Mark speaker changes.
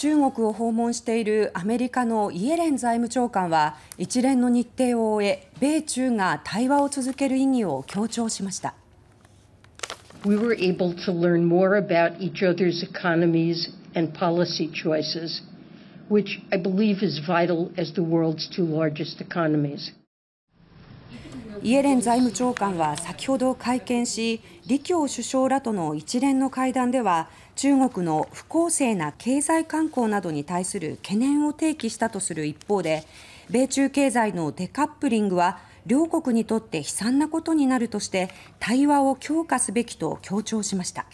Speaker 1: 中国を訪問しているアメリカのイエレン財務長官は一連の日程を終え米中が対話を続ける意義を強調しました。
Speaker 2: We were able to learn more about each other's economies and policy choices, which I believe is vital as the world's two largest economies. イエレン財務長官は先ほど会見
Speaker 1: し李強首相らとの一連の会談では中国の不公正な経済慣行などに対する懸念を提起したとする一方で米中経済のデカップリングは両国にとって悲惨なことになるとして対話を強化すべきと強調しました。